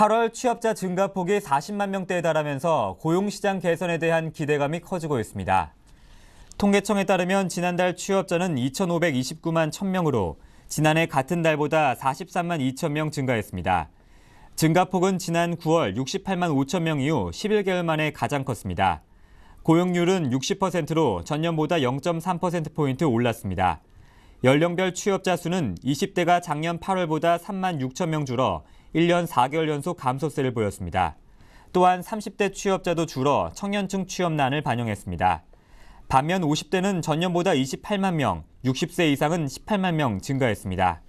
8월 취업자 증가폭이 40만 명대에 달하면서 고용시장 개선에 대한 기대감이 커지고 있습니다. 통계청에 따르면 지난달 취업자는 2,529만 1,000명으로 지난해 같은 달보다 43만 2,000명 증가했습니다. 증가폭은 지난 9월 68만 5,000명 이후 11개월 만에 가장 컸습니다. 고용률은 60%로 전년보다 0.3%포인트 올랐습니다. 연령별 취업자 수는 20대가 작년 8월보다 3만 6천 명 줄어 1년 4개월 연속 감소세를 보였습니다. 또한 30대 취업자도 줄어 청년층 취업난을 반영했습니다. 반면 50대는 전년보다 28만 명, 60세 이상은 18만 명 증가했습니다.